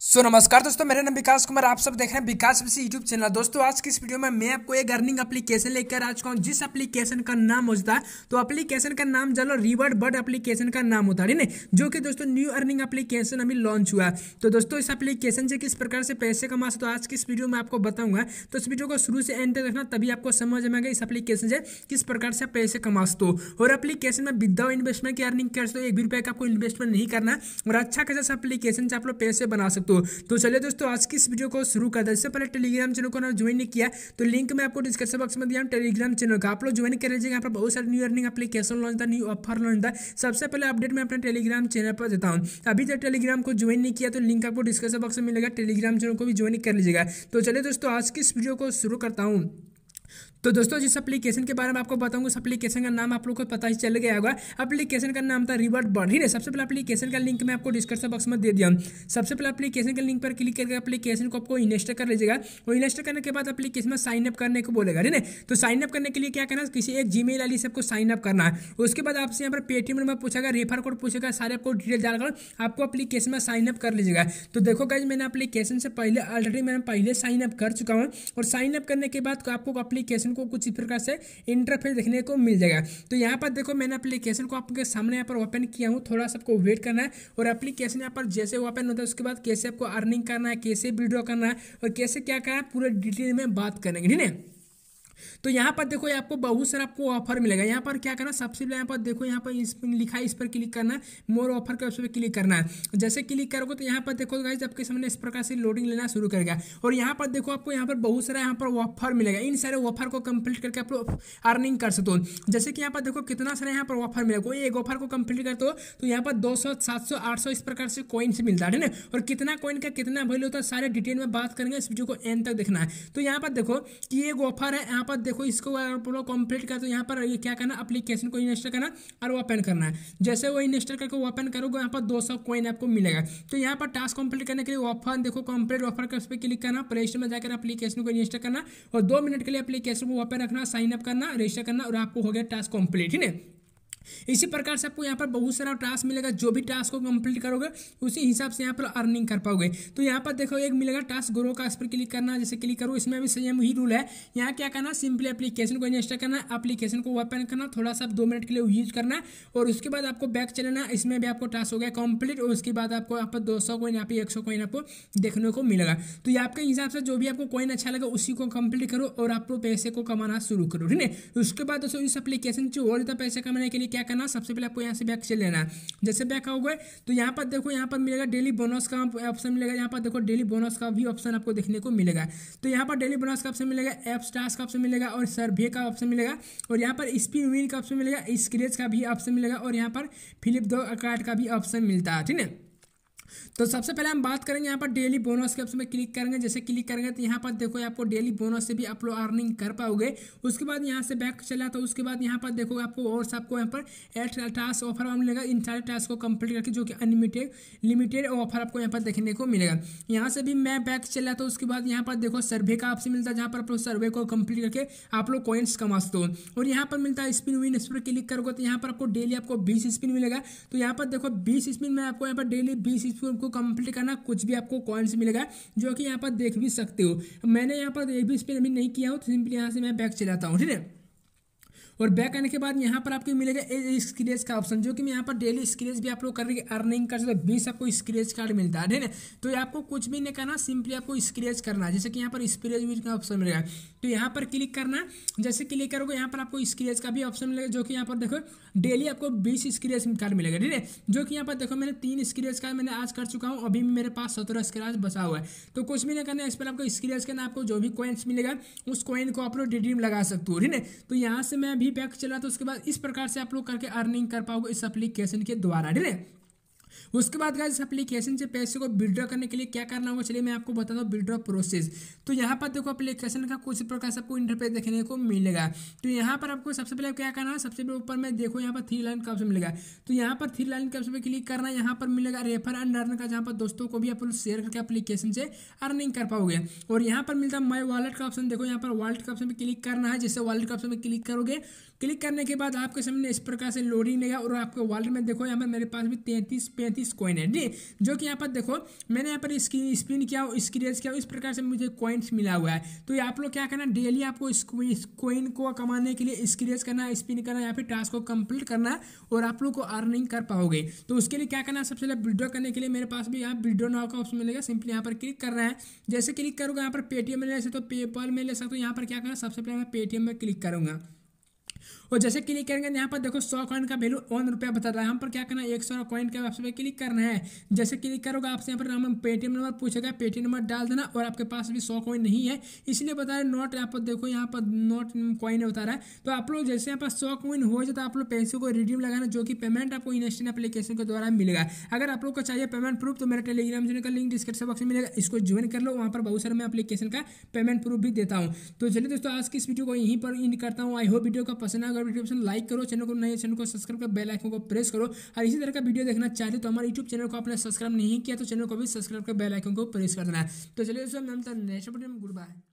सो so, नमस्कार दोस्तों मेरा नाम विकास कुमार आप सब देख रहे हैं विकास विशी यूट्यूब चैनल दोस्तों आज की इस वीडियो में मैं आपको एक अर्निंग एप्लीकेशन लेकर आ चुका हूँ जिस एप्लीकेशन का नाम होता है तो एप्लीकेशन का नाम जानो रिवर्ड बर्ड एप्लीकेशन का नाम होता है नहीं जो कि दोस्तों न्यू अर्निंग एप्लीकेशन अभी लॉन्च हुआ तो दोस्तों इस एप्लीकेशन से किस प्रकार से पैसे कमा सकते तो आज की इस वीडियो में आपको बताऊंगा तो इस वीडियो को शुरू से एंड तक देखना तभी आपको समझ में आएगा इस एप्लीकेशन से किस प्रकार से पैसे कमा सकते हो और अपलीकेशन में विदाउट इन्वेस्टमेंट की अर्निंग कर सकते हो एक भी रुपये का आपको इन्वेस्टमेंट नहीं करना और अच्छा खासा एप्लीकेशन से आप लोग पैसे बना सकते सकते हो तो चलिए दोस्तों आज की इस वीडियो को शुरू कर दें इससे पहले टेलीग्राम चैनल को ज्वाइन नहीं किया तो लिंक मैं आपको डिस्क्रिप्शन बॉक्स में दिया हूँ टेलीग्राम चैनल का आप लोग ज्वाइन कर लीजिएगा यहाँ पर बहुत सारे न्यू अर्निंग अपलीकेशन लॉन्च था न्यू ऑफर लॉन्च था सबसे पहले अपडेट मैं अपने टेलीग्राम चैनल पर देता हूँ अभी तक टेलीग्राम को ज्वाइन नहीं किया तो लिंक आपको डिस्क्रिप्शन बॉक्स में मिलेगा टेलीग्राम चैनल को भी ज्वाइन कर लीजिएगा तो चलिए दोस्तों आज की इस वीडियो को शुरू करता हूँ तो दोस्तों जिस एप्लीकेशन के बारे में आपको बताऊंगा उस एप्लीकेशन का नाम आप लोग को पता ही चल गया होगा एप्लीकेशन का नाम था रिवर्ट बर्न ही सबसे पहले एप्लीकेशन का लिंक मैं आपको डिस्क्रिप्शन बॉक्स में दे दिया सबसे पहले एप्लीकेशन के लिंक पर क्लिक करके एप्लीकेशन को आपको इंस्टॉल कर लीजिएगा और इंस्टॉल करने के बाद एप्लीकेशन में साइन अप करने को बोलेगा ठीक है तो साइन अप करने के लिए क्या करना है किसी एक जी मेल आई से आपको साइन अप करना है उसके बाद आपसे यहाँ पर पेटीएम नंबर पूछेगा रेफर कोड पूछेगा सारे आपको डिटेल डालकर आपको एप्लीकेशन में साइन अप कर लीजिएगा तो देखो गाइज मैंने एप्लीकेशन से पहले ऑलरेडी मैंने पहले साइन अप कर चुका हूँ और साइन अप करने के बाद आपको एप्लीकेशन एप्लीकेशन को कुछ इस प्रकार से इंटरफेस देखने को मिल जाएगा तो यहाँ पर देखो मैंने एप्लीकेशन को आपके सामने यहाँ पर ओपन किया हूँ थोड़ा सा आपको वेट करना है और एप्लीकेशन यहाँ पर जैसे ओपन होता है उसके बाद कैसे आपको अर्निंग करना है कैसे विड्रॉ करना है और कैसे क्या करना है पूरे डिटेल में बात करेंगे ठीक है तो यहाँ पर देखो आपको बहुत सारा आपको ऑफर मिलेगा यहाँ पर क्या करना सबसे पहले यहाँ पर देखो यहाँ पर इस लिखा है इस पर क्लिक करना है मोर ऑफर के ऑप्शन पर क्लिक करना है जैसे क्लिक करोगे तो यहाँ पर देखो गाइज आपके सामने इस प्रकार से लोडिंग लेना शुरू करेगा और यहाँ पर देखो आपको यहाँ पर बहुत सारा यहाँ पर ऑफर मिलेगा इन सारे ऑफर को कंप्लीट करके आप लोग अर्निंग कर सकते हो जैसे कि यहाँ पर देखो कितना सारा यहाँ पर ऑफर मिलेगा कोई एक ऑफर को कंप्लीट करते हो तो यहाँ पर दो सौ सात सौ आठ सौ इस प्रकार से कॉइन से मिलता है ना और कितना कॉइन का कितना वैल्यू होता है सारे डिटेल में बात करेंगे इस वीडियो को एंड तक देखना है तो यहाँ पर देखो कि एक ऑफर है यहाँ पर देखो इसको पूरा कंप्लीट कर तो यहाँ पर ये क्या करना अप्लीकेशन को इन्वेस्टर करना और ओपन करना है जैसे वो इन्वेस्टर करके ओपन करोगे यहाँ पर दो सौ कॉइन आपको मिलेगा तो यहाँ पर टास्क कंप्लीट करने के लिए ऑफर देखो कंप्लीट ऑफर का उस पर क्लिक करना प्ले स्टोर में जाकर अपलीकेशन को इन्वेस्टर करना और दो मिनट के लिए अपलीकेशन को ओपन रखना साइन अप करना रजिस्टर करना और आपको हो गया टास्क कंप्लीट ठीक है इसी प्रकार से आपको यहाँ पर बहुत सारा टास्क मिलेगा जो भी टास्क को कंप्लीट करोगे उसी हिसाब से यहाँ पर अर्निंग कर पाओगे तो यहाँ पर देखो एक मिलेगा टास्क ग्रो का इस पर क्लिक करना जैसे क्लिक करो इसमें भी सेम ही रूल है यहाँ क्या करना सिंपली एप्लीकेशन को इंस्टॉल करना एप्लीकेशन को ओपन करना थोड़ा सा दो मिनट के लिए यूज करना और उसके बाद आपको बैक चलाना इसमें भी आपको टास्क हो गया कंप्लीट और उसके बाद आपको यहाँ पर दो सौ कोइन यहाँ पे एक सौ कोइन आपको देखने को मिलेगा तो ये आपके हिसाब से जो भी आपको कोइन अच्छा लगे उसी को कंप्लीट करो और आप पैसे को कमाना शुरू करो ठीक है उसके बाद दोस्तों इस एप्लीकेशन से और ज़्यादा पैसे कमाने के लिए लिए क्या करना सबसे पहले आपको यहाँ से बैक चल लेना है जैसे बैक आओगे तो यहाँ पर देखो यहाँ पर मिलेगा डेली बोनस का ऑप्शन मिलेगा यहाँ पर देखो डेली बोनस का भी ऑप्शन आपको देखने को मिलेगा तो यहाँ पर डेली बोनस का ऑप्शन मिलेगा एप स्टार्स का ऑप्शन मिलेगा और सर्वे का ऑप्शन मिलेगा और यहाँ पर स्पिन विन का ऑप्शन मिलेगा स्क्रेच का भी ऑप्शन मिलेगा और यहाँ पर फ्लिप दो कार्ड का भी ऑप्शन मिलता है ठीक है तो सबसे पहले हम बात करेंगे यहाँ पर डेली बोनस के ऑप्शन में क्लिक करेंगे जैसे क्लिक करेंगे तो यहाँ पर देखो आपको डेली बोनस से भी आप लोग अर्निंग कर पाओगे उसके बाद यहाँ से बैक चला तो उसके बाद यहाँ पर देखो आपको और सबको यहाँ पर एट टास्क ऑफर मिलेगा इन सारे टास्क को कंप्लीट करके जो कि अनलिमिटेड लिमिटेड ऑफर आपको यहाँ पर देखने को मिलेगा यहाँ से भी मैं बैक चला तो उसके बाद यहाँ पर देखो सर्वे का आपसे मिलता है जहाँ पर आप लोग सर्वे को कंप्लीट करके आप लोग कॉइन्स कमा सकते हो और यहाँ पर मिलता है स्पिन विन इस पर क्लिक करोगे तो यहाँ पर आपको डेली आपको बीस स्पिन मिलेगा तो यहाँ पर देखो बीस स्पिन में आपको यहाँ पर डेली बीस इसको को कंप्लीट करना कुछ भी आपको कॉइन्स मिलेगा जो कि यहाँ पर देख भी सकते हो मैंने यहाँ पर एक भी स्पेन अभी नहीं किया हूँ तो सिंपली यहाँ से मैं बैक चलाता हूँ ठीक है और बैक आने के बाद यहाँ पर आपको मिलेगा एज स्क्रेच का ऑप्शन जो कि मैं यहाँ पर डेली स्क्रेच भी आप लोग करके अर्निंग कर सकते बीस आपको स्क्रेच कार्ड मिलता है ना तो आपको कुछ भी नहीं करना सिंपली आपको स्क्रेच करना है जैसे कि यहाँ पर स्क्रेच भी का ऑप्शन मिलेगा तो यहाँ पर क्लिक करना जैसे क्लिक करोगे यहाँ पर आपको स्क्रेच का भी ऑप्शन मिलेगा जो कि यहाँ पर देखो डेली आपको बीस स्क्रेच कार्ड मिलेगा ठीक है जो कि यहाँ पर देखो मैंने तीन स्क्रेच कार्ड मैंने आज कर चुका हूँ अभी मेरे पास सत्रह स्क्रैच बचा हुआ है तो कुछ भी नहीं करना है इस पर आपको स्क्रेच करना आपको जो भी कॉइन्स मिलेगा उस कॉइन को आप लोग रिडीम लगा सकते हो ठीक है तो यहाँ से मैं अभी बैक चला तो उसके बाद इस प्रकार से आप लोग करके अर्निंग कर पाओगे इस एप्लीकेशन के द्वारा ठीक है उसके बाद गाइज एप्लीकेशन से पैसे को विड्रॉ करने के लिए क्या करना होगा चलिए मैं आपको बता दूँ विड्रॉ प्रोसेस तो यहाँ पर देखो एप्लीकेशन का कुछ प्रकार से आपको इंटरफेस देखने को मिलेगा तो यहाँ पर आपको सबसे पहले क्या करना है सबसे पहले ऊपर में देखो यहाँ पर थ्री लाइन का ऑप्शन मिलेगा तो यहाँ पर थ्री लाइन के ऑप्शन पर क्लिक करना यहाँ पर मिलेगा रेफर एंड अर्न का जहाँ पर दोस्तों को भी आप शेयर करके एप्लीकेशन से अर्निंग कर पाओगे और यहाँ पर मिलता है माई वॉलेट का ऑप्शन देखो यहाँ पर वॉलेट का ऑप्शन पर क्लिक करना है जैसे वॉलेट का ऑप्शन पर क्लिक करोगे क्लिक करने के बाद आपके सामने इस प्रकार से लोडिंग लेगा और आपके वॉलेट में देखो यहाँ पर मेरे पास भी तैंतीस पे तैंतीस कॉइन है ठीक जो कि यहाँ पर देखो मैंने यहाँ पर स्क्रीन स्पिन किया स्क्रेच किया इस प्रकार से मुझे कॉइन्स मिला हुआ है तो आप लोग क्या करना डेली आपको कॉइन को कमाने के लिए स्क्रेच करना स्पिन करना या फिर टास्क को कंप्लीट करना और आप लोग को अर्निंग कर पाओगे तो उसके लिए क्या करना सबसे पहले विड्रॉ करने के लिए मेरे पास भी यहाँ विड्रॉ नाव का ऑप्शन मिलेगा सिंपली यहाँ पर क्लिक करना है जैसे क्लिक करूँगा यहाँ पर पेटीएम में ले सकते हो पेपल में ले सकते हो यहाँ पर क्या करना सबसे पहले मैं पेटीएम में क्लिक करूँगा और जैसे क्लिक करेंगे यहाँ पर देखो सौ कॉइन का वैल्यू वन रुपया बता रहा है हम पर क्या करना है एक सौ कॉइन का आपसे क्लिक करना है जैसे क्लिक करोगे आपसे यहाँ पर हम पेटीएम नंबर पूछेगा पेटीएम नंबर डाल देना और आपके पास अभी सौ कॉइन नहीं है इसलिए बता रहे नोट यहाँ पर देखो यहाँ पर नोट कॉइन बता रहा है तो आप लोग जैसे यहाँ पर सौ कॉइन हो जाए तो आप लोग पैसे को रिड्यूम लगाना जो कि पेमेंट आपको इंस्टेंट अपलीकेशन के द्वारा मिलेगा अगर आप लोग को चाहिए पेमेंट प्रूफ तो मेरा टेलीग्राम चैनल का लिंक डिस्क्रिप्शन बॉक्स में मिलेगा इसको ज्वाइन कर लो वहाँ पर बहुत सारे मैं अपलीकेशन का पेमेंट प्रूफ भी देता हूँ तो चलिए दोस्तों आज की इस वीडियो को यहीं पर इंड करता हूँ आई होप वीडियो का पसंद आगे अगर वीडियो पसंद लाइक करो चैनल को नए चैनल को सब्सक्राइब कर बेल आइकन को प्रेस करो और इसी तरह का वीडियो देखना चाहते हो तो हमारे यूट्यूब चैनल को आपने सब्सक्राइब नहीं किया तो चैनल को भी सब्सक्राइब कर बेल आइकन को प्रेस कर देना है तो चलिए दोस्तों नेक्स्ट वीडियो में गुड बाय